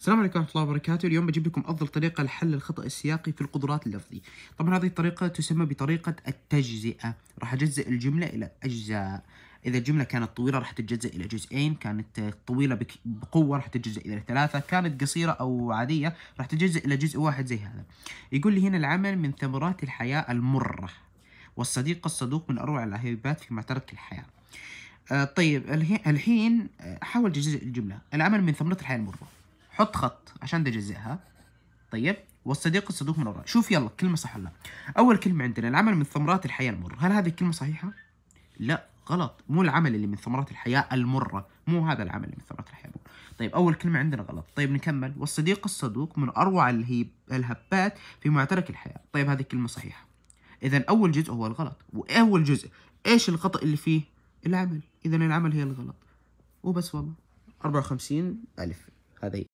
السلام عليكم ورحمة الله وبركاته، اليوم بجيب لكم أفضل طريقة لحل الخطأ السياقي في القدرات اللفظية. طبعا هذه الطريقة تسمى بطريقة التجزئة، راح أجزئ الجملة إلى أجزاء. إذا الجملة كانت طويلة راح تتجزئ إلى جزئين، كانت طويلة بقوة راح تتجزئ إلى ثلاثة، كانت قصيرة أو عادية راح تتجزئ إلى جزء واحد زي هذا. يقول لي هنا العمل من ثمرات الحياة المرة، والصديق الصدوق من أروع الهيبات فيما ترك الحياة. آه، طيب الحين آه، حاول تجزئ الجملة، العمل من ثمرات الحياة المرة. حط خط عشان تجزئها طيب والصديق الصدوق من الوراء شوف يلا كلمة صح ولا لا أول كلمة عندنا العمل من ثمرات الحياة المرة هل هذه الكلمة صحيحة؟ لا غلط مو العمل اللي من ثمرات الحياة المرة مو هذا العمل اللي من ثمرات الحياة المرة طيب أول كلمة عندنا غلط طيب نكمل والصديق الصدوق من أروع الهيب الهبات في معترك الحياة طيب هذه الكلمة صحيحة إذا أول جزء هو الغلط وأول جزء إيش الخطأ اللي فيه؟ العمل إذا العمل هي الغلط وبس والله 54 ألف هذه